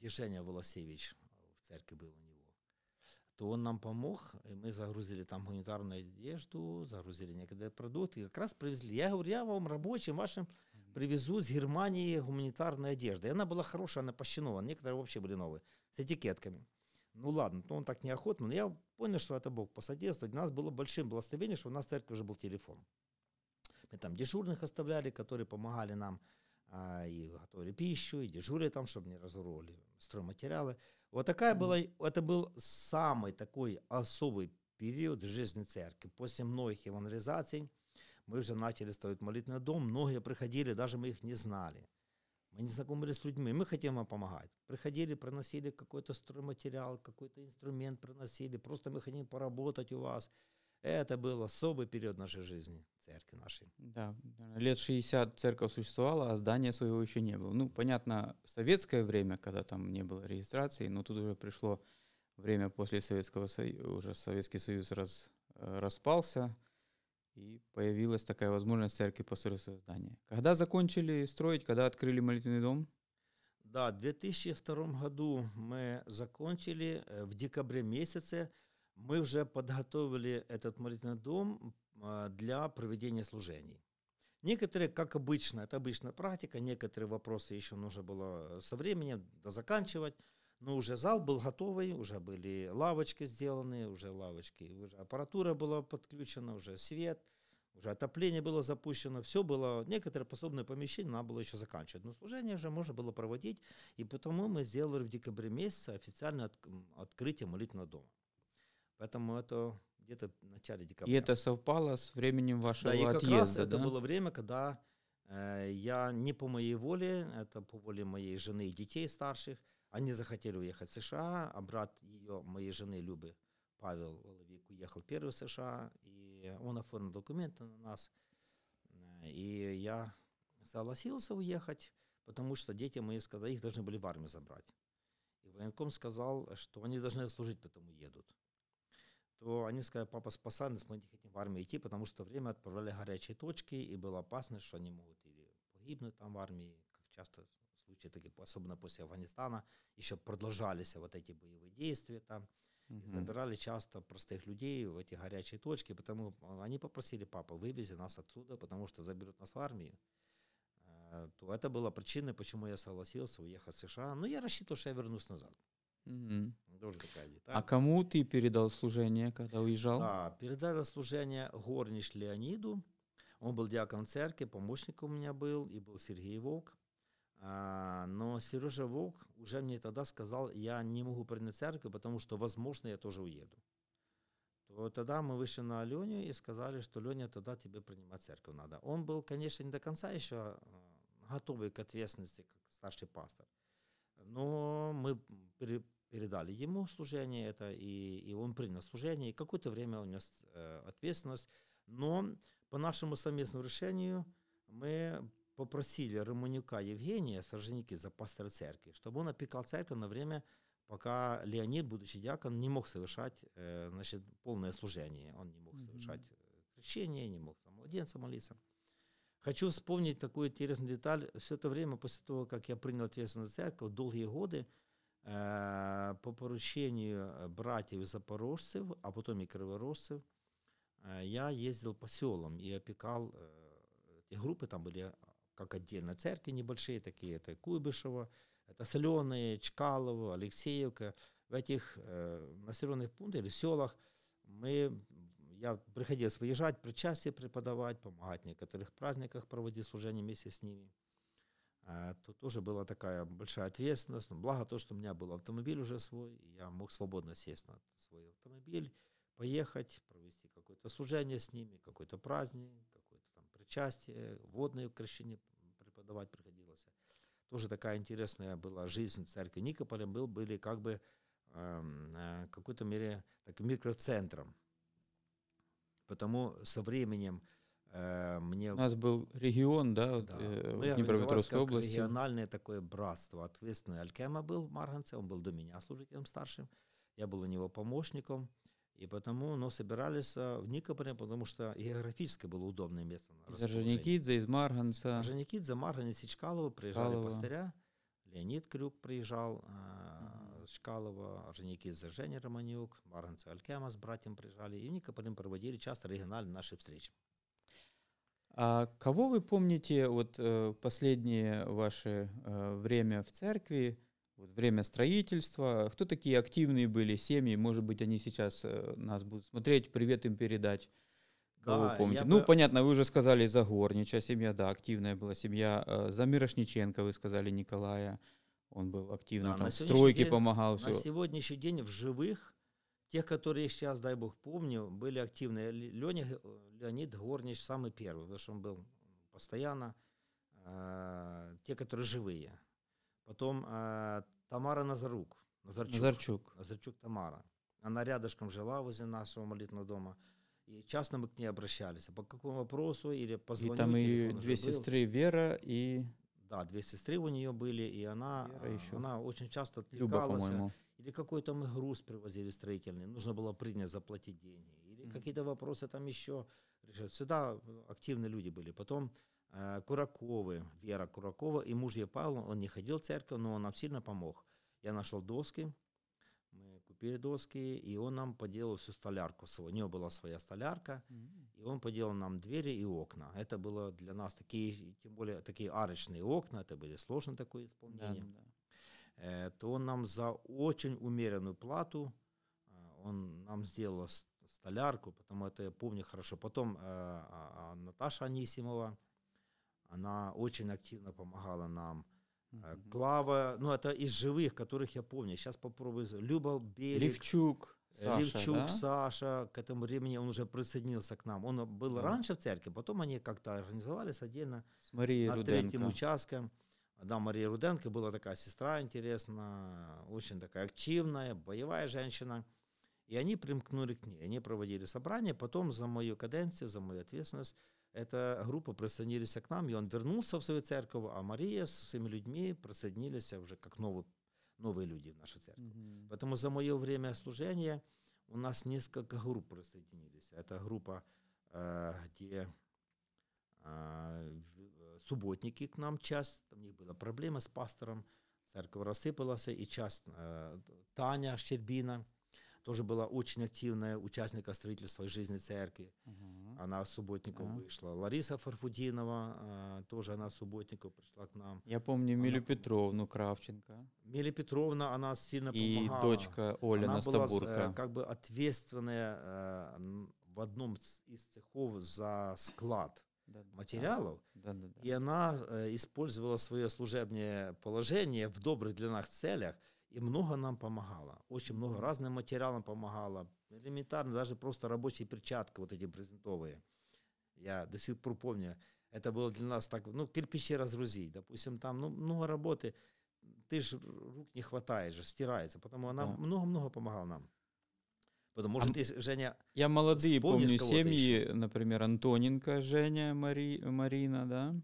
Держение Волосевич в церкви был у него, то он нам помог, и мы загрузили там гуманитарную одежду, загрузили некоторые продукты, и как раз привезли. Я говорю, я вам рабочим вашим привезу с Германии гуманитарную одежду. И она была хорошая, она пощенована, некоторые вообще были новые, с этикетками ну ладно, ну он так неохотно, но я понял, что это Бог посодействовал. Для нас было большим благословением, что у нас в церкви уже был телефон. Мы там дежурных оставляли, которые помогали нам а, и готовили пищу, и дежурили там, чтобы не разорвали стройматериалы. Вот такая mm. была, это был самый такой особый период жизни церкви. После многих евангелизаций мы уже начали строить молитвенный дом, многие приходили, даже мы их не знали. Мы не знакомы с людьми, мы хотим вам помогать. Приходили, приносили какой-то стройматериал, какой-то инструмент приносили, просто мы хотим поработать у вас. Это был особый период нашей жизни, церкви нашей. Да, лет 60 церковь существовала, а здания своего еще не было. Ну, понятно, советское время, когда там не было регистрации, но тут уже пришло время после Советского Союза, уже Советский Союз раз, э, распался, и появилась такая возможность церкви построить свое здание. Когда закончили строить, когда открыли молитвенный дом? Да, в 2002 году мы закончили, э, в декабре месяце мы уже подготовили этот молитвенный дом а, для проведения служений. Некоторые, как обычно, это обычная практика, некоторые вопросы еще нужно было со временем заканчивать, но ну, уже зал был готовый, уже были лавочки сделаны, уже лавочки, уже аппаратура была подключена, уже свет, уже отопление было запущено, все было, некоторые пособные помещения надо было еще заканчивать, но служение уже можно было проводить, и потому мы сделали в декабре месяце официальное от, открытие молитвенного дома. Поэтому это где-то в начале декабря. И это совпало с временем вашего отъезда? да, и как отъезда, раз да? это было время, когда э, я не по моей воле, это по воле моей жены и детей старших – они захотели уехать в США, а брат ее, моей жены Любы, Павел Воловик, уехал первый в США, и он оформил документы на нас. И я согласился уехать, потому что дети мои сказали, их должны были в армию забрать. И военком сказал, что они должны служить, потому едут. То они сказали, папа, спасай нас, мы не хотим в армию идти, потому что время отправляли горячие точки, и было опасно, что они могут или погибнуть там в армии, как часто случаи, такие, особенно после Афганистана, еще продолжались вот эти боевые действия там. Угу. И забирали часто простых людей в эти горячие точки, потому а, они попросили папа, вывези нас отсюда, потому что заберут нас в армию. А, то это была причина, почему я согласился уехать в США. Но я рассчитывал, что я вернусь назад. Угу. такая деталь. А кому ты передал служение, когда уезжал? Да, передал служение горнич Леониду. Он был диакон церкви, помощник у меня был, и был Сергей Волк. А, но Сережа Волк уже мне тогда сказал, я не могу принять церковь, потому что, возможно, я тоже уеду. То тогда мы вышли на Леню и сказали, что Леня, тогда тебе принимать церковь надо. Он был, конечно, не до конца еще а, готовый к ответственности, как старший пастор. Но мы передали ему служение это, и, и он принял служение, и какое-то время он нес э, ответственность. Но по нашему совместному решению мы попросили Романюка Евгения, сожженики за пастора церкви, чтобы он опекал церковь на время, пока Леонид, будучи диакон, не мог совершать э, значит, полное служение. Он не мог совершать э, крещение, не мог там, младенца молиться. Хочу вспомнить такую интересную деталь. Все это время, после того, как я принял ответственность за церковь, долгие годы, э, по поручению братьев запорожцев, а потом и криворожцев, э, я ездил по селам и опекал, э, те группы там были как отдельно церкви небольшие такие, это Куйбышево, это Соленые, Чкалово, Алексеевка. В этих э, населенных пунктах или селах мы, я приходилось выезжать, причастие преподавать, помогать в некоторых праздниках проводить служение вместе с ними. А, то тоже была такая большая ответственность. Но ну, благо то, что у меня был автомобиль уже свой, и я мог свободно сесть на свой автомобиль, поехать, провести какое-то служение с ними, какой-то праздник, части, э, водные крещения преподавать приходилось. Тоже такая интересная была жизнь церкви Никополя, был, были как бы эм, э, в какой-то мере так, микроцентром. Потому со временем э, мне... У нас был регион, да, да. Мы ну, Днепропетровской области. региональное такое братство. ответственный Алькема был Марганце, он был до меня служителем старшим. Я был у него помощником. И потому, но собирались э, в Никополе, потому что географически было удобное место. Из Орджоникидзе, из Марганца. Орджоникидзе, Марганец и Чкалова приезжали Чкалова. пастыря. Леонид Крюк приезжал, угу. Чкалова, Орджоникидзе, Женя Романюк, Марганцы Алькема с братьем приезжали. И в Никополе проводили часто региональные наши встречи. А кого вы помните вот э, последнее ваше время в церкви, вот время строительства, кто такие активные были семьи, может быть, они сейчас э, нас будут смотреть, привет им передать. Кого да, вы помните? Ну, бы... понятно, вы уже сказали Загорнича, семья, да, активная была семья. Э, Замирошниченко, вы сказали, Николая, он был активно да, там в стройке день, помогал. На все. сегодняшний день в живых, тех, которые сейчас, дай бог, помню, были активные. Леня, Леонид Горнич самый первый, потому что он был постоянно. Э, те, которые живые. Потом э, Тамара Назарук. Назарчук. Назарчук. Назарчук Тамара. Она рядышком жила возле нашего молитвенного дома. И часто мы к ней обращались. А по какому вопросу или позвонили. И там и две сестры был. Вера и... Да, две сестры у нее были, и она, а, еще. она очень часто отвлекалась. Люба, э, или какой-то мы груз привозили строительный, нужно было принять, заплатить деньги. Или mm-hmm. какие-то вопросы там еще решать. Всегда активные люди были. Потом Э, Кураковы, Вера Куракова и муж ее Павла, он не ходил в церковь, но он нам сильно помог. Я нашел доски, мы купили доски, и он нам поделал всю столярку свою. У него была своя столярка, mm-hmm. и он поделал нам двери и окна. Это было для нас такие, тем более такие арочные окна, это были сложно такое исполнение. Да, да. Э, то он нам за очень умеренную плату, э, он нам сделал столярку, потому это я помню хорошо. Потом э, а, а, Наташа Анисимова, она очень активно помогала нам. Угу. Клава, ну это из живых, которых я помню. Сейчас попробую. Люба Берег. Левчук. Э, Саша, Левчук, да? Саша, к этому времени он уже присоединился к нам. Он был да. раньше в церкви, потом они как-то организовались отдельно. С Марией над Руденко. третьим участком. Да, Мария Руденко была такая сестра интересная, очень такая активная, боевая женщина. И они примкнули к ней. Они проводили собрания, потом за мою каденцию, за мою ответственность эта группа присоединились к нам, и он вернулся в свою церковь, а Мария с всеми людьми присоединились уже как новые новые люди в нашу церковь. Mm-hmm. Поэтому за мое время служения у нас несколько групп присоединились. Это группа, э, где э, субботники к нам часто. у них была проблема с пастором, церковь рассыпалась, и часть э, Таня Щербина – тоже была очень активная участника строительства и жизни церкви. Угу. Она субботником субботников вышла. Лариса Фарфудинова, э, тоже она субботником пришла к нам. Я помню она, Милю Петровну Кравченко. Миля Петровна, она сильно и помогала. И дочка Оля она э, Настабурка. Была, э, как бы ответственная э, в одном из цехов за склад да, материалов. Да, да, да. И она э, использовала свое служебное положение в добрых для нас целях – и много нам помогала. Очень много разным материалам помогала. Элементарно, даже просто рабочие перчатки вот эти презентовые. Я до сих пор помню, это было для нас так, ну, кирпичи разгрузить, допустим, там, ну, много работы, ты же рук не хватает же, стирается, потому она да. много-много помогала нам. Потом, может, а, ты, Женя, Я молодые помню семьи, еще? например, Антоненко, Женя, Мари, Марина, да,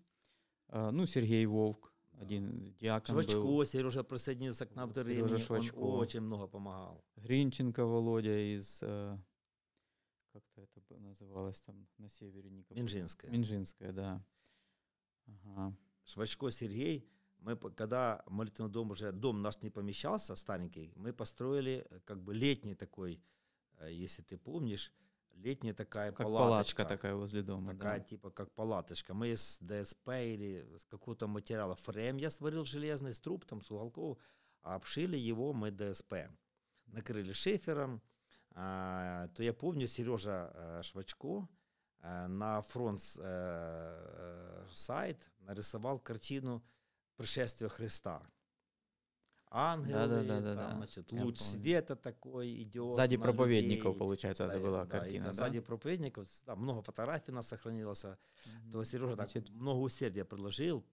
а, ну, Сергей Вовк, один диакон Швачко, был. Сережа присоединился к нам до времени. Швачко. Он очень много помогал. Гринченко Володя из... Как-то это называлось там на севере Никополя. Минжинская. Минжинская, да. Ага. Швачко Сергей, мы, когда молитвенный дом уже, дом наш не помещался, старенький, мы построили э, как бы летний такой, э, если ты помнишь, летняя такая как палаточка. палаточка такая возле дома. Такая да. типа как палаточка. Мы из ДСП или с какого-то материала фрем я сварил железный, с труб там, с уголков, а обшили его мы ДСП. Накрыли шифером. А, то я помню Сережа а, Швачко а, на фронт а, сайт нарисовал картину пришествия Христа ангелы, да, да, да, там, да. значит, луч Я света такой идет. Сзади проповедников, людей. получается, да, это была да, картина. Да, сзади проповедников, там много фотографий у нас сохранилось. Mm-hmm. То Сережа значит... так много усердия приложил,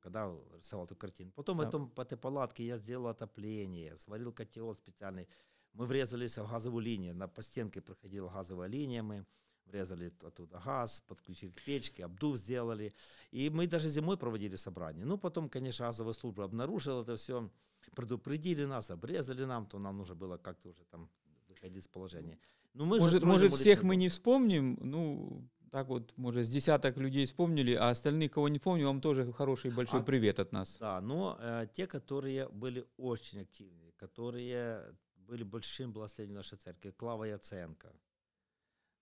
когда рисовал эту картину. Потом да. этом, по этой палатке я сделал отопление, сварил котел специальный. Мы врезались в газовую линию, на, по стенке проходила газовая линия, мы врезали оттуда газ, подключили к печке, обдув сделали. И мы даже зимой проводили собрание. Ну, потом, конечно, газовая служба обнаружила это все, предупредили нас, обрезали нам, то нам нужно было как-то уже там выходить из положения. Ну, мы может, может всех мы не вспомним, ну, так вот, может, с десяток людей вспомнили, а остальных, кого не помню, вам тоже хороший большой а, привет от нас. Да, но э, те, которые были очень активны, которые были большим благословением нашей церкви, Клава Яценко,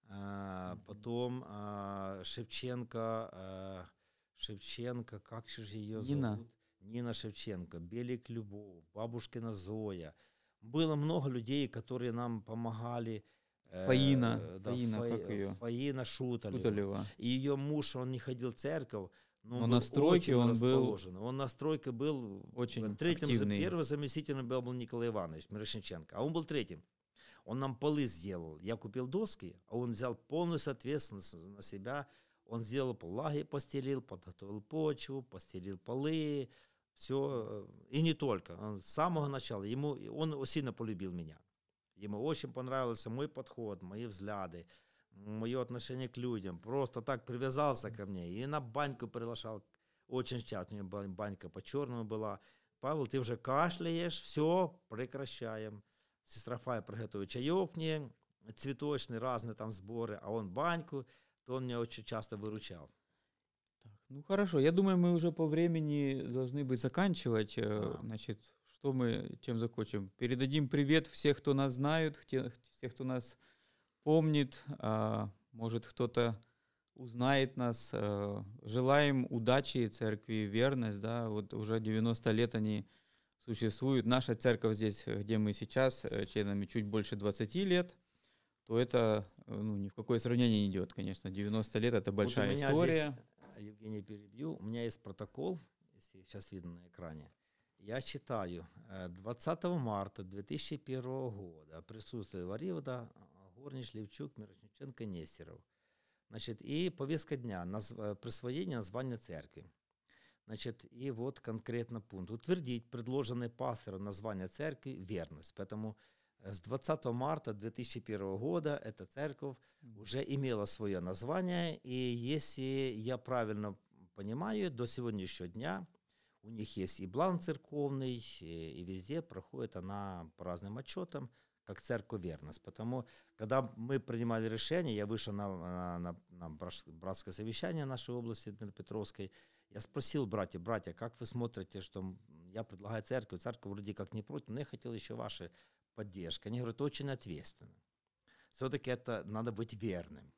а, потом а, Шевченко, а, Шевченко, как же ее зовут? Нина. Нина Шевченко, Белик Любов, Бабушкина Зоя. Было много людей, которые нам помогали. Э, Фаина, э, да, Фаина, Фа, как ее? Фаина Шуталева. Шуталева. И ее муж, он не ходил в церковь, но, но на стройке он был Он на стройке был очень третьим, активный. первым заместителем был Николай Иванович Мирошниченко, а он был третьим. Он нам полы сделал. Я купил доски, а он взял полную ответственность на себя. Он сделал полаги, постелил, подготовил почву, постелил полы, все. Э, и не только. Он с самого начала. Ему, он сильно полюбил меня. Ему очень понравился мой подход, мои взгляды, мое отношение к людям. Просто так привязался ко мне. И на баньку приглашал очень часто. У меня банька по-черному была. Павел, ты уже кашляешь, все, прекращаем сестра Фая приготовит чаек мне, цветочный, разные там сборы, а он баньку, то он меня очень часто выручал. Так, ну хорошо, я думаю, мы уже по времени должны быть заканчивать. Э, да. Значит, что мы, чем закончим? Передадим привет всех, кто нас знает, всех, кто нас помнит, а, может кто-то узнает нас. Э. Желаем удачи церкви, верность, да, вот уже 90 лет они существует. Наша церковь здесь, э, где мы сейчас, э, членами чуть больше 20 лет, то это э, ну, ни в какое сравнение не идет, конечно. 90 лет – это большая вот история. Здесь, Евгений, перебью. У меня есть протокол, если сейчас видно на экране. Я считаю, 20 марта 2001 года присутствовали Варивода, Горнич, Левчук, Мирошниченко, Нестеров. Значит, и повестка дня, присвоение названия церкви. Значит, и вот конкретно пункт. Утвердить предложенное пастором название церкви верность. Поэтому э, с 20 марта 2001 года эта церковь уже имела свое название. И если я правильно понимаю, до сегодняшнего дня у них есть и бланк церковный, и, и везде проходит она по разным отчетам, как церковь верность. Потому когда мы принимали решение, я вышел на, на, на, на братское совещание нашей области Петровской, я спросил братья, братья, как вы смотрите, что я предлагаю церкви, церковь вроде как не против, но я хотел еще вашей поддержка. Они говорят, очень ответственно. Все-таки это надо быть верным.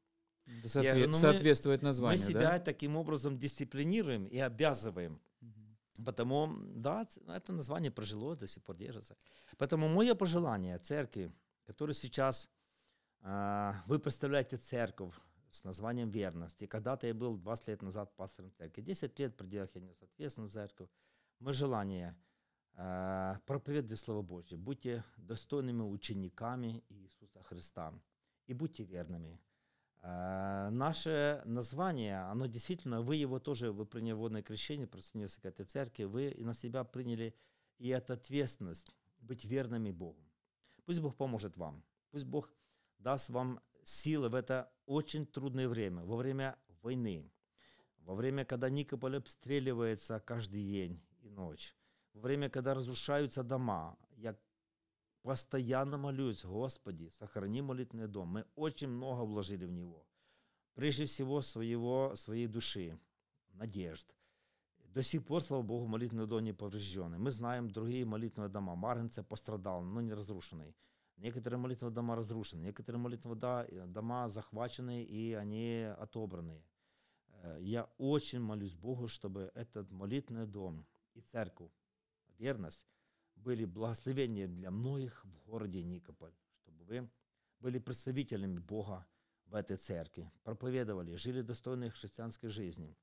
Соотве- говорю, ну, соответствует мы, названию. Мы себя да? таким образом дисциплинируем и обязываем. Угу. Потому, да, это название прожило, до сих пор держится. Поэтому мое пожелание церкви, которое сейчас э, вы представляете церковь, с названием «Верность». И когда-то я был 20 лет назад пастором церкви. 10 лет в пределах я нес ответственность за церковь. Мы желание э, проповедуйте Слово Божье. Будьте достойными учениками Иисуса Христа. И будьте верными. Э, наше название, оно действительно, вы его тоже, вы приняли водное крещение, присоединились к этой церкви, вы на себя приняли и эту ответственность быть верными Богу. Пусть Бог поможет вам. Пусть Бог даст вам силы в это очень трудное время, во время войны, во время, когда Никополь обстреливается каждый день и ночь, во время, когда разрушаются дома. Я постоянно молюсь, Господи, сохрани молитвенный дом. Мы очень много вложили в него. Прежде всего, своего, своей души, надежд. До сих пор, слава Богу, молитвенный дом не поврежденный. Мы знаем другие молитвенные дома. Маргенце пострадал, но не разрушенный. Некоторые молитвы дома разрушены, некоторые молитвы дома захвачены и они отобраны. Э, я очень молюсь Богу, чтобы этот молитвенный дом и церковь, верность, были благословением для многих в городе Никополь, чтобы вы были представителями Бога в этой церкви, проповедовали, жили достойной христианской жизни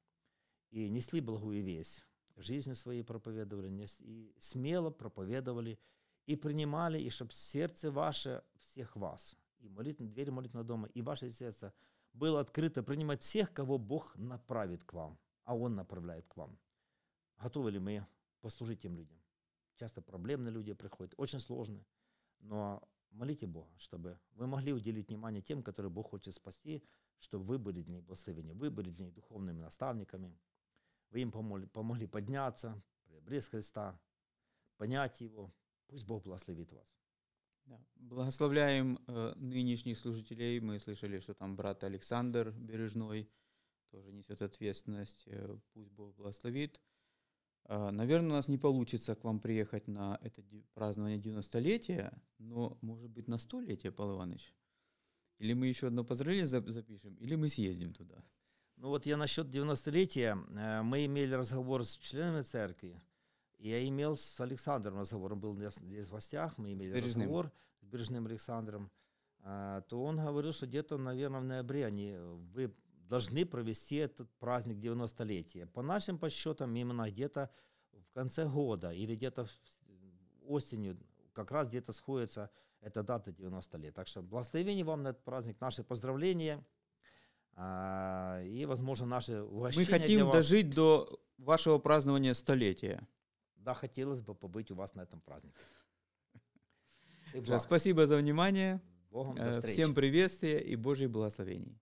и несли благую весть, жизнь своей проповедовали и смело проповедовали и принимали, и чтобы сердце ваше всех вас, и молитв, дверь молитвенного дома, и ваше сердце было открыто принимать всех, кого Бог направит к вам, а Он направляет к вам. Готовы ли мы послужить тем людям? Часто проблемные люди приходят, очень сложные, но молите Бога, чтобы вы могли уделить внимание тем, которые Бог хочет спасти, чтобы вы были для них благословения, вы были для них духовными наставниками, вы им помогли, помогли подняться, приобрести Христа, понять Его, Пусть Бог благословит вас. Да. Благословляем э, нынешних служителей. Мы слышали, что там брат Александр Бережной тоже несет ответственность. Э, пусть Бог благословит. Э, наверное, у нас не получится к вам приехать на это празднование 90-летия, но, может быть, на 100-летие, Павел Иванович? Или мы еще одно поздравление запишем, или мы съездим туда? Ну вот я насчет 90-летия. Э, мы имели разговор с членами церкви. Я имел с Александром разговор, он был здесь в гостях, мы имели Бережным. разговор с Бережным Александром, а, то он говорил, что где-то, наверное, в ноябре они, э, вы должны провести этот праздник 90-летия. По нашим подсчетам, именно где-то в конце года или где-то э, осенью, как раз где-то сходится эта дата 90 лет. Так что благословение вам на этот праздник, наши поздравления а, и, возможно, наши угощения Мы хотим дожить до вашего празднования столетия. Да, хотелось бы побыть у вас на этом празднике. Спасибо за внимание. Богом, э, Всем приветствия и Божьих благословений.